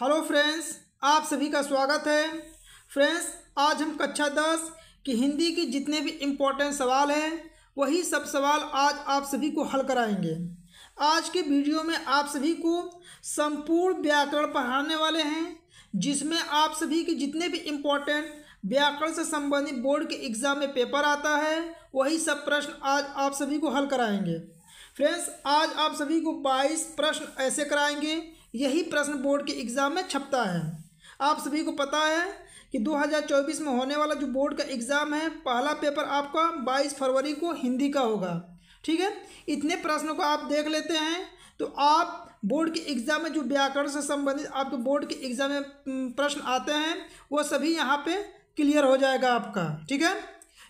hello friends आप सभी का स्वागत है फ्रेंड्स आज हम कक्षा दस की हिंदी की जितने भी इम्पोर्टेंट सवाल हैं वही सब सवाल आज आप सभी को हल कराएंगे आज के वीडियो में आप सभी को संपूर्ण व्याकरण पढ़ाने वाले हैं जिसमें आप सभी के जितने भी इम्पोर्टेंट व्याकरण से संबंधित बोर्ड के एग्ज़ाम में पेपर आता है वही सब प्रश्न आज आप सभी को हल कराएंगे फ्रेंड्स आज आप सभी को 22 प्रश्न ऐसे कराएंगे यही प्रश्न बोर्ड के एग्ज़ाम में छपता है आप सभी को पता है कि 2024 में होने वाला जो बोर्ड का एग्ज़ाम है पहला पेपर आपका 22 फरवरी को हिंदी का होगा ठीक है इतने प्रश्नों को आप देख लेते हैं तो आप बोर्ड के एग्ज़ाम में जो व्याकरण से संबंधित आपके बोर्ड के एग्ज़ाम में प्रश्न आते हैं वो सभी यहाँ पे क्लियर हो जाएगा आपका ठीक है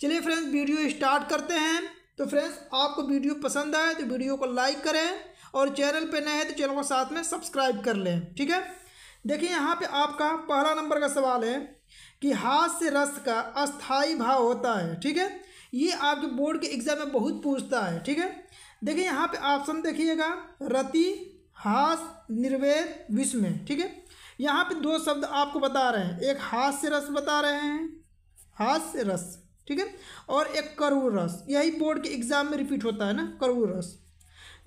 चलिए फ्रेंड्स वीडियो स्टार्ट करते हैं तो फ्रेंड्स आपको वीडियो पसंद आए तो वीडियो को लाइक करें और चैनल पे नए हैं तो चैनल को साथ में सब्सक्राइब कर लें ठीक है देखिए यहाँ पे आपका पहला नंबर का सवाल है कि हाथ से रस का अस्थाई भाव होता है ठीक है ये आपके बोर्ड के एग्ज़ाम में बहुत पूछता है ठीक है देखिए यहाँ पे ऑप्शन देखिएगा रति हास निर्वेद विस्मय ठीक है यहाँ पे दो शब्द आपको बता रहे हैं एक हास्य रस बता रहे हैं हास्य रस ठीक है और एक करूर रस यही बोर्ड के एग्ज़ाम में रिपीट होता है ना करूर रस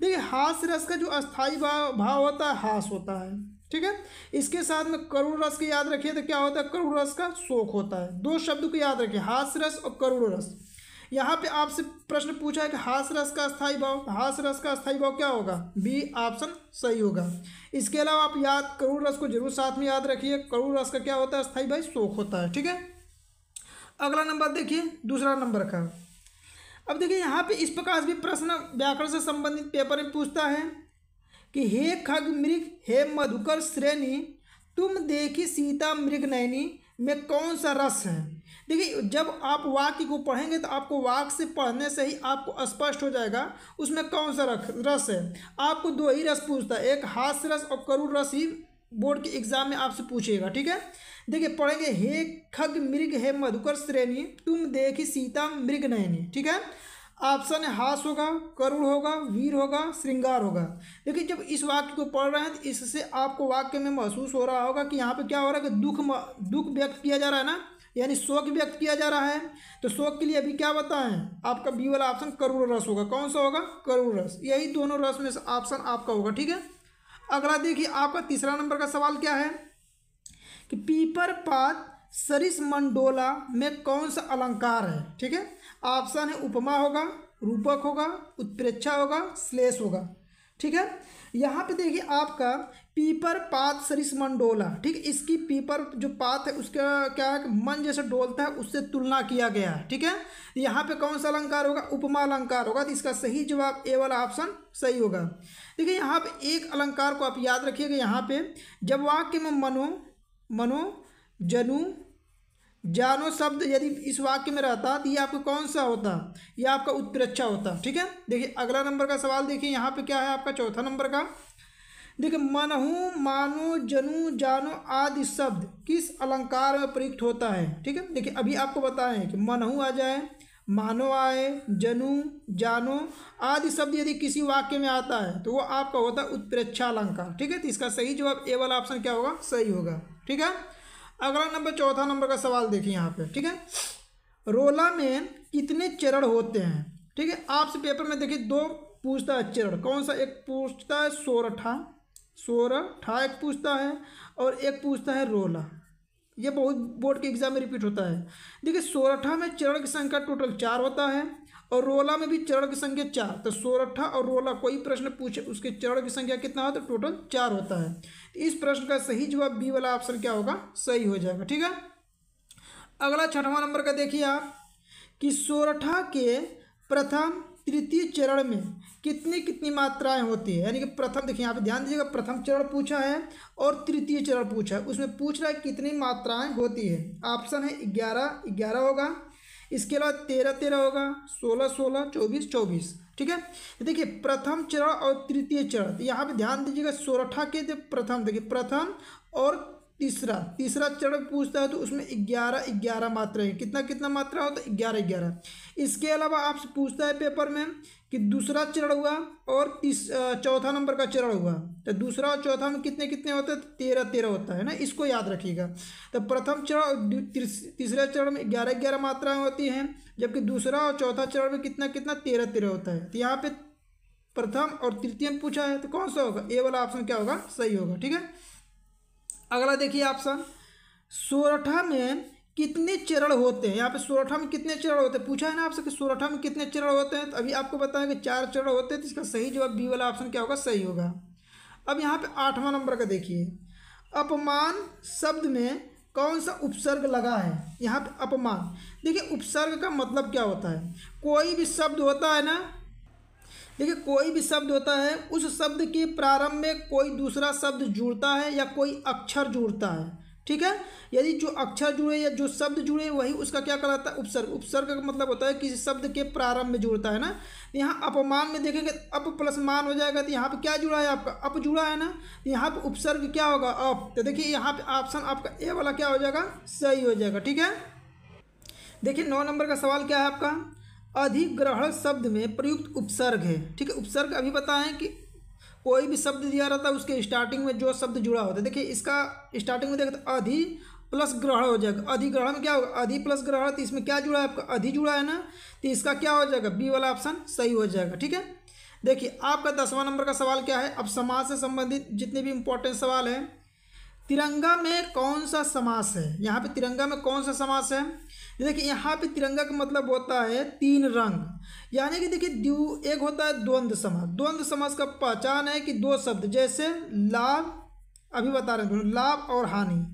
देखिए हास रस का जो अस्थाई भाव भाव होता है हास होता है ठीक है इसके साथ में करुण रस की याद रखिए तो क्या होता है करुण रस का शोक होता है दो शब्द को याद रखिए हास रस और करुण रस यहाँ पे आपसे प्रश्न पूछा है कि हास रस का स्थाई भाव हास रस का स्थाई भाव क्या होगा बी ऑप्शन सही होगा इसके अलावा आप याद करुण रस को जरूर साथ में याद रखिए करुण रस का क्या होता है स्थाई भाई शोक होता है ठीक है अगला नंबर देखिए दूसरा नंबर का अब देखिए यहाँ पे इस प्रकार भी प्रश्न व्याकरण से संबंधित पेपर में पूछता है कि हे खग मृग हे मधुकर श्रेणी तुम देखी सीता मृग नैनी में कौन सा रस है देखिए जब आप वाक्य को पढ़ेंगे तो आपको वाक्य से पढ़ने से ही आपको स्पष्ट हो जाएगा उसमें कौन सा रख रस है आपको दो ही रस पूछता है एक हास्य रस और करुण रस ही बोर्ड के एग्जाम में आपसे पूछेगा ठीक है देखिए पढ़ेंगे हे खग मृग हे मधुकर श्रेणी तुम देखी सीता मृग नयनी ठीक है ऑप्शन हास होगा करुण होगा वीर होगा श्रृंगार होगा देखिए जब इस वाक्य को पढ़ रहे हैं तो इससे आपको वाक्य में महसूस हो रहा होगा कि यहाँ पे क्या हो रहा है कि दुख दुख व्यक्त किया जा रहा है ना यानी शोक व्यक्त किया जा रहा है तो शोक के लिए अभी क्या बताएं आपका बी वाला ऑप्शन करूर रस होगा कौन सा होगा करुण रस यही दोनों रस में ऑप्शन आपका होगा ठीक है अगला देखिए आपका तीसरा नंबर का सवाल क्या है कि पीपर पात सरिस मंडोला में कौन सा अलंकार है ठीक है ऑप्शन है उपमा होगा रूपक होगा उत्प्रेक्षा होगा श्लेष होगा ठीक है यहाँ पे देखिए आपका पीपर पात सरिस मंडोला ठीक इसकी पीपर जो पात है उसका क्या है मन जैसे डोलता है उससे तुलना किया गया है ठीक है यहाँ पे कौन सा अलंकार होगा उपमा अलंकार होगा तो इसका सही जवाब ए वाला ऑप्शन सही होगा देखिए यहाँ पे एक अलंकार को आप याद रखिएगा यहाँ पे जब वाक्य में मनो मनो जनु जानो शब्द यदि इस वाक्य में रहता तो ये आपका कौन सा होता यह आपका उत्प्रेक्षा होता ठीक है देखिए अगला नंबर का सवाल देखिए यहाँ पे क्या है आपका चौथा नंबर का देखिए मनहू मानो जनु जानो आदि शब्द किस अलंकार में प्रयुक्त होता है ठीक है देखिए अभी आपको बताएं कि मनहू आ जाए मानो आए जनु जानो आदि शब्द यदि किसी वाक्य में आता है तो वो आपका होता है उत्प्रेक्षा अलंकार ठीक है तो इसका सही जवाब ए वाला ऑप्शन क्या होगा सही होगा ठीक है अगला नंबर चौथा नंबर का सवाल देखिए यहाँ पे ठीक है रोला में कितने चरण होते हैं ठीक है आपसे पेपर में देखिए दो पूछता है चरण कौन सा एक पूछता है सोरठा सोरठा एक पूछता है और एक पूछता है रोला ये बहुत बोर्ड के एग्जाम में रिपीट होता है देखिए सोरठा में चरण की संख्या टोटल चार होता है और रोला में भी चरण की संख्या चार तो सोरठा और रोला कोई प्रश्न पूछे उसके चरण की संख्या कितना होता है तो टोटल चार होता है तो इस प्रश्न का सही जवाब बी वाला ऑप्शन क्या होगा सही हो जाएगा ठीक है अगला छठवां नंबर का देखिए आप कि सोरठा के प्रथम तृतीय चरण में कितनी कितनी मात्राएं होती है यानी कि प्रथम देखिए यहाँ पे ध्यान दीजिएगा प्रथम चरण पूछा है और तृतीय चरण पूछा है उसमें पूछ रहा है कितनी मात्राएं होती है ऑप्शन है ग्यारह ग्यारह होगा इसके अलावा तेरह तेरह होगा सोलह सोलह चौबीस चौबीस ठीक है देखिए प्रथम चरण और तृतीय चरण तो यहाँ पे ध्यान दीजिएगा सोरठा के प्रथम देखिए प्रथम और तीसरा तीसरा चरण पूछता है तो उसमें ग्यारह ग्यारह है कितना कितना मात्रा हो तो ग्यारह ग्यारह इसके अलावा आपसे पूछता है पेपर में कि दूसरा चरण हुआ और तीस चौथा नंबर का चरण हुआ तो दूसरा और चौथा में कितने कितने होते हैं तो तेरह तेरह होता है ना इसको याद रखिएगा तो प्रथम चरण और तीसरे चरण में ग्यारह ग्यारह मात्राएँ होती हैं जबकि दूसरा और चौथा चरण में कितना कितना तेरह तेरह होता है तो यहाँ पर प्रथम और तृतीय पूछा है तो कौन सा होगा ए वाला ऑप्शन क्या होगा सही होगा ठीक है अगला देखिए ऑप्शन सोरठा में कितने चरण होते हैं यहाँ पे सोरठा में कितने चरण होते हैं पूछा है ना आपसे कि सोरठा में कितने चरण होते हैं तो अभी आपको बताएं कि चार चरण होते हैं तो इसका सही जवाब बी वाला ऑप्शन क्या होगा सही होगा अब यहाँ पे आठवां नंबर का देखिए अपमान शब्द में कौन सा उपसर्ग लगा है यहाँ पे अपमान देखिए उपसर्ग का मतलब क्या होता है कोई भी शब्द होता है ना देखिए कोई भी शब्द होता है उस शब्द के प्रारंभ में कोई दूसरा शब्द जुड़ता है या कोई अक्षर जुड़ता है ठीक है यदि जो अक्षर जुड़े या जो शब्द जुड़े वही उसका क्या कहलाता है उपसर्ग उपसर्ग का मतलब होता है किसी शब्द के प्रारंभ में जुड़ता है ना यहाँ अपमान में देखेंगे अप प्लस मान हो जाएगा तो यहाँ पे क्या जुड़ा है आपका अप जुड़ा है ना तो यहाँ पे उपसर्ग क्या होगा अप तो देखिए यहाँ पे ऑप्शन आपका ए वाला क्या हो जाएगा सही हो जाएगा ठीक है देखिए नौ नंबर का सवाल क्या है आपका अधिग्रहण शब्द में प्रयुक्त उपसर्ग है ठीक है उपसर्ग अभी बताएं कि कोई भी शब्द दिया रहता है उसके स्टार्टिंग में जो शब्द जुड़ा होता है देखिए इसका स्टार्टिंग में देखते अधि प्लस ग्रहण हो जाएगा अधिग्रहण में क्या होगा अधि प्लस ग्रहण तो इसमें क्या जुड़ा है आपका अधि जुड़ा है ना तो इसका क्या हो जाएगा बी वाला ऑप्शन सही हो जाएगा ठीक है देखिए आपका दसवां नंबर का सवाल क्या है अब समाज से संबंधित जितने भी इंपॉर्टेंट सवाल हैं तिरंगा में कौन सा समास है यहाँ पे तिरंगा में कौन सा समास है देखिए यहाँ पे तिरंगा का मतलब होता है तीन रंग यानी कि देखिए द्यू एक होता है द्वंद्व समास द्वंद्व समास का पहचान है कि दो शब्द जैसे लाभ अभी बता रहे हैं दोनों लाभ और हानि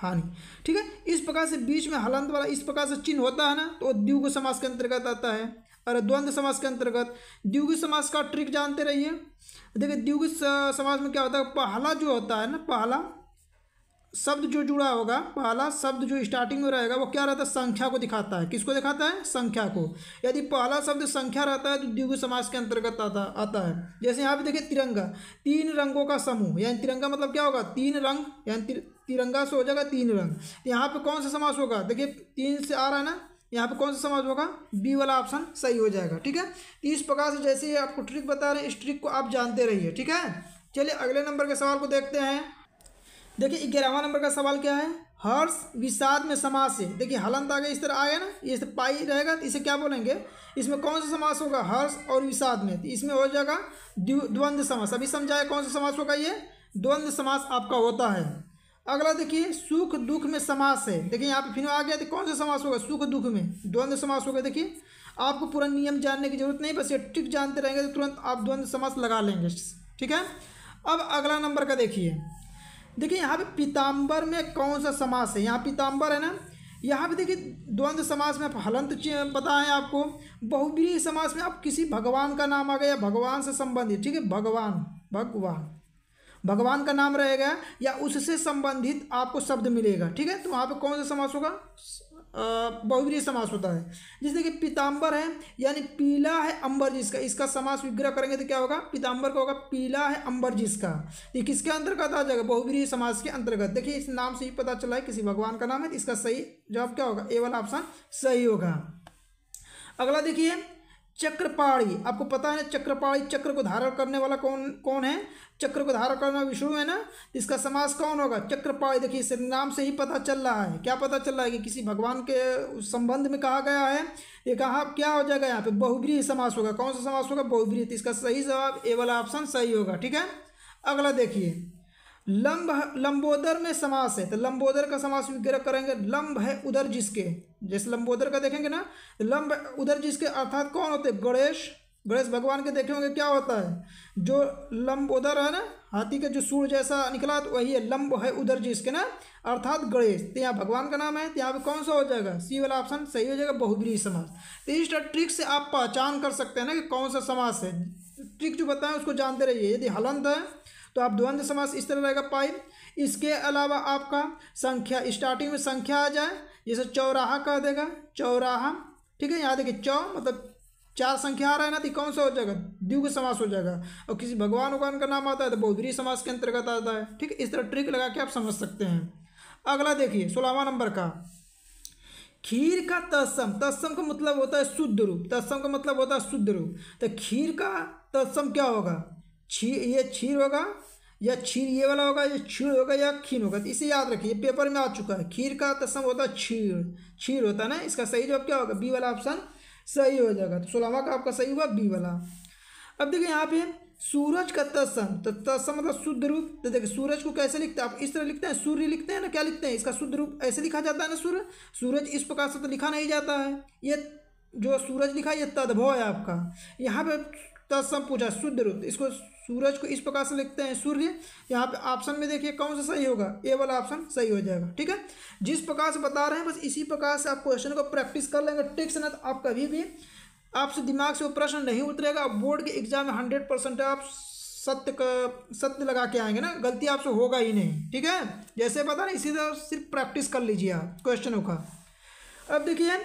हानि ठीक है इस प्रकार से बीच में हलंत वाला इस प्रकार से चिन्ह होता है ना तो द्युग समास के अंतर्गत आता है अरे द्वंद्व समास के अंतर्गत द्युग समास का ट्रिक जानते रहिए देखिए द्युग समास में क्या होता है पहला जो होता है ना पहला शब्द जो जुड़ा होगा पहला शब्द जो स्टार्टिंग में रहेगा वो क्या रहता है संख्या को दिखाता है किसको दिखाता है संख्या को यदि पहला शब्द संख्या रहता है तो द्विगु समाज के अंतर्गत आता आता है जैसे यहाँ पे देखिए तिरंगा तीन रंगों का समूह यानी तिरंगा मतलब क्या होगा तीन रंग यानी तिर, तिरंगा से हो जाएगा तीन रंग तो यहाँ पर कौन सा समास होगा देखिए तीन से आ रहा है ना यहाँ पे कौन सा समाज होगा बी वाला ऑप्शन सही हो जाएगा ठीक है तो इस प्रकार से जैसे आपको ट्रिक बता रहे हैं इस ट्रिक को आप जानते रहिए ठीक है चलिए अगले नंबर के सवाल को देखते हैं देखिए ग्यारहवा नंबर का सवाल क्या है हर्ष विषाद में समास है देखिए हलंत आगे इस तरह आ गया ना ये पाई रहेगा तो इसे क्या बोलेंगे इसमें कौन सा समास होगा हर्ष और विषाद में तो इसमें हो जाएगा द्वंद्व समास अभी समझाए कौन सा समास होगा ये द्वंद्व समास आपका होता है अगला देखिए सुख दुख में समास है देखिए यहाँ पे फिर आ गया तो कौन सा समास होगा सुख दुख में द्वंद्व समास होगा देखिए आपको पूरा नियम जानने की जरूरत नहीं बस ये ट्रिक जानते रहेंगे तो तुरंत आप द्वंद्व समास लगा लेंगे ठीक है अब अगला नंबर का देखिए देखिए यहाँ पे पीताम्बर में कौन सा समास है यहाँ पीताम्बर है ना यहाँ पे देखिए द्वंद्व समास में आप हलंत पता है आपको बहुब्रीही समास में आप किसी भगवान का नाम आ गया भगवान से संबंधित ठीक है भगवान भगवान भगवान का नाम रहेगा या उससे संबंधित आपको शब्द मिलेगा ठीक है तो वहाँ पे कौन सा समास होगा बहुवीय समास होता है जैसे कि पीताम्बर है यानी पीला है अंबर जिसका इसका समास विग्रह करेंगे तो क्या होगा पीताम्बर का होगा पीला है अंबर जिसका ये किसके अंतर्गत आ जाएगा बहुवीय समास के अंतर्गत देखिए इस नाम से ही पता चला है किसी भगवान का नाम है इसका सही जवाब क्या होगा ए वाला ऑप्शन सही होगा अगला देखिए चक्रपाणी आपको पता है ना चक्रपाणी चक्र को धारण करने वाला कौन कौन है चक्र को धारण करना विष्णु है ना इसका समास कौन होगा चक्रपाणी देखिए इस नाम से ही पता चल रहा है क्या पता चल रहा है कि किसी भगवान के संबंध में कहा गया है ये कहा क्या हो जाएगा यहाँ पे बहुब्रीही समास होगा कौन सा समास होगा बहुब्रीही तो इसका सही जवाब ए वाला ऑप्शन सही होगा ठीक है अगला देखिए लंब लंबोदर में समास है तो लंबोदर का समास विग्रह करेंगे लंब है उधर जिसके जैसे लंबोदर का देखेंगे ना लंब उधर जिसके अर्थात कौन होते गणेश गणेश भगवान के देखे होंगे क्या होता है जो लंबोदर है ना हाथी का जो सूर जैसा निकला तो वही है लंब है उधर जिसके ना अर्थात गणेश तो यहाँ भगवान का नाम है तो यहाँ पर कौन सा हो जाएगा सी वाला ऑप्शन सही हो जाएगा बहुब्री समास तो इस ट्रिक से आप पहचान कर सकते हैं ना कि कौन सा समास है ट्रिक जो बताएं उसको जानते रहिए यदि हलंत है तो आप द्वंद्व समास इस तरह रहेगा पाइप इसके अलावा आपका संख्या स्टार्टिंग में संख्या आ जाए जैसे चौराहा कह देगा चौराहा ठीक है यहाँ देखिए चौ मतलब चार संख्या आ रहा है ना तो कौन सा हो जाएगा द्विग समास हो जाएगा और किसी भगवान भगवान का नाम आता है तो बौद्धरी समास के अंतर्गत आता है ठीक है इस तरह ट्रिक लगा के आप समझ सकते हैं अगला देखिए सोलहवा नंबर का खीर का तत्सम तत्सम का मतलब होता है शुद्ध रूप तत्सम का मतलब होता है शुद्ध रूप तो खीर का तत्सम क्या होगा छी ये छीर होगा या छीर ये वाला होगा या छीर होगा या खीर होगा तो इसे याद रखिए पेपर में आ चुका है खीर का तस्म होता है छीर छीर होता है ना इसका सही जवाब क्या होगा बी वाला ऑप्शन सही हो जाएगा तो सोलहवा का आपका सही हुआ बी वाला अब देखिए यहाँ पे सूरज का तस्म तो तस्म मतलब शुद्ध रूप तो देखिए सूरज को कैसे लिखते हैं आप इस तरह लिखते हैं सूर्य लिखते हैं ना क्या लिखते हैं इसका शुद्ध रूप ऐसे लिखा जाता है ना सूर्य सूरज इस प्रकार से तो लिखा नहीं जाता है ये जो सूरज लिखा है ये तद्भव है आपका यहाँ पे तत्सम पूछा शुद्ध रूप इसको सूरज को इस प्रकार से लिखते हैं सूर्य यहाँ पे ऑप्शन में देखिए कौन सा सही होगा ए वाला ऑप्शन सही हो जाएगा ठीक है जिस प्रकार से बता रहे हैं बस इसी प्रकार से आप क्वेश्चन को प्रैक्टिस कर लेंगे ट्रिक्स ना तो आप कभी भी आपसे दिमाग से वो प्रश्न नहीं उतरेगा बोर्ड के एग्जाम में हंड्रेड परसेंट आप सत्य का सत्य लगा के आएंगे ना गलती आपसे होगा ही नहीं ठीक है जैसे पता ना इसी तरह सिर्फ प्रैक्टिस कर लीजिए आप क्वेश्चनों का अब देखिए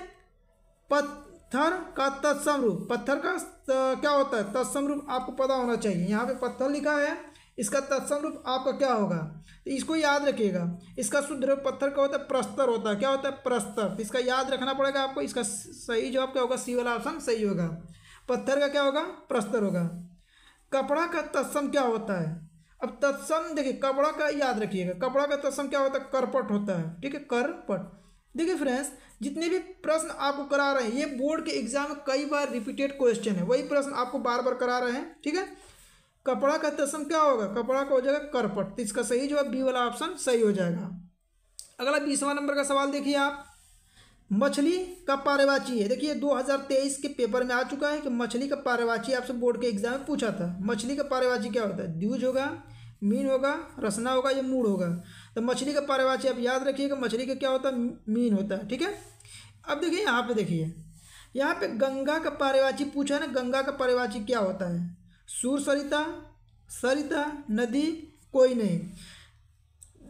पत पत्थर का तत्सम रूप पत्थर का क्या होता है तत्सम रूप आपको पता होना चाहिए यहाँ पे पत्थर लिखा है इसका तत्सम रूप आपका क्या होगा तो इसको याद रखिएगा इसका शुद्ध रूप पत्थर का होता है प्रस्तर होता है क्या होता है प्रस्तर तो इसका याद रखना पड़ेगा आपको इसका सही जवाब क्या होगा सी वाला ऑप्शन सही होगा पत्थर का क्या होगा प्रस्तर होगा कपड़ा का तत्सम क्या होता है अब तत्सम देखिए कपड़ा का याद रखिएगा कपड़ा का तत्सम क्या होता है करपट होता है ठीक है करपट देखिए फ्रेंड्स जितने भी प्रश्न आपको करा रहे हैं ये बोर्ड के एग्जाम में कई बार रिपीटेड क्वेश्चन है वही प्रश्न आपको बार बार करा रहे हैं ठीक है कपड़ा का तस्म क्या होगा कपड़ा का हो जाएगा करपट तो इसका सही जो है बी वाला ऑप्शन सही हो जाएगा अगला बीसवा नंबर का सवाल देखिए आप मछली का पारेवाची है देखिए 2023 के पेपर में आ चुका है कि मछली का पारेवाची आपसे बोर्ड के एग्जाम में पूछा था मछली का पारेवाची क्या होता है दूज होगा मीन होगा रसना होगा या मूड होगा तो मछली का पारेवाची आप याद रखिएगा मछली का क्या होता है मीन होता है ठीक है अब देखिए यहाँ पे देखिए यहाँ पे गंगा का पारिवाची पूछा ना गंगा का पारिवाची क्या होता है सूर सरिता सरिता नदी कोई नहीं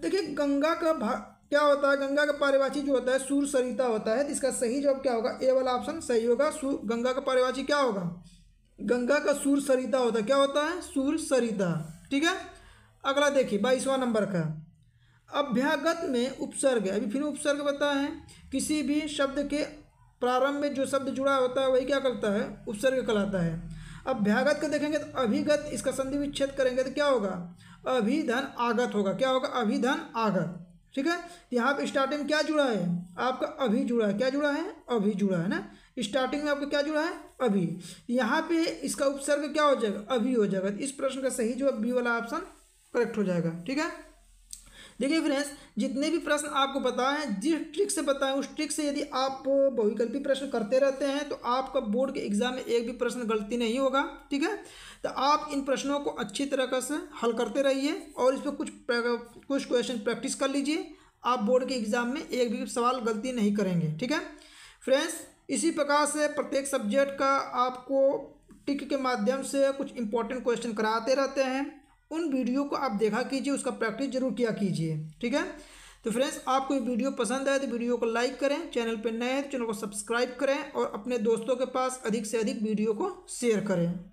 देखिए गंगा का भा क्या होता है गंगा का पारिवाची जो होता है सूर सरिता होता है तो इसका सही जवाब क्या होगा ए वाला ऑप्शन सही होगा सूर गंगा का पारिवाची क्या होगा गंगा का सूर सरिता होता है क्या होता है सूर सरिता ठीक है अगला देखिए बाईसवां नंबर का अभ्यागत में उपसर्ग अभी फिर उपसर्ग बताए हैं किसी भी शब्द के प्रारंभ में जो शब्द जुड़ा होता है वही क्या करता है उपसर्ग कहलाता है अभ्यागत को देखेंगे तो अभिगत इसका संधि विच्छेद करेंगे तो क्या होगा अभिधन आगत होगा क्या होगा अभिधन आगत ठीक है तो यहाँ पर स्टार्टिंग क्या जुड़ा है आपका अभी जुड़ा है क्या जुड़ा है अभी जुड़ा है ना स्टार्टिंग में आपका क्या जुड़ा है अभी यहाँ पे इसका उपसर्ग क्या हो जाएगा अभी हो जाएगा इस प्रश्न का सही जवाब बी वाला ऑप्शन करेक्ट हो जाएगा ठीक है देखिए फ्रेंड्स जितने भी प्रश्न आपको बताए हैं जिस ट्रिक से बताएं उस ट्रिक से यदि आप बहुविकल्पी प्रश्न करते रहते हैं तो आपका बोर्ड के एग्जाम में एक भी प्रश्न गलती नहीं होगा ठीक है तो आप इन प्रश्नों को अच्छी तरह से हल करते रहिए और इस पर कुछ कुछ क्वेश्चन प्रैक्टिस कर लीजिए आप बोर्ड के एग्जाम में एक भी सवाल गलती नहीं करेंगे ठीक है फ्रेंड्स इसी प्रकार से प्रत्येक सब्जेक्ट का आपको टिक के माध्यम से कुछ इंपॉर्टेंट क्वेश्चन कराते रहते हैं उन वीडियो को आप देखा कीजिए उसका प्रैक्टिस जरूर किया कीजिए ठीक है तो फ्रेंड्स आपको ये वीडियो पसंद आए तो वीडियो को लाइक करें चैनल पर नए हैं तो चैनल को सब्सक्राइब करें और अपने दोस्तों के पास अधिक से अधिक वीडियो को शेयर करें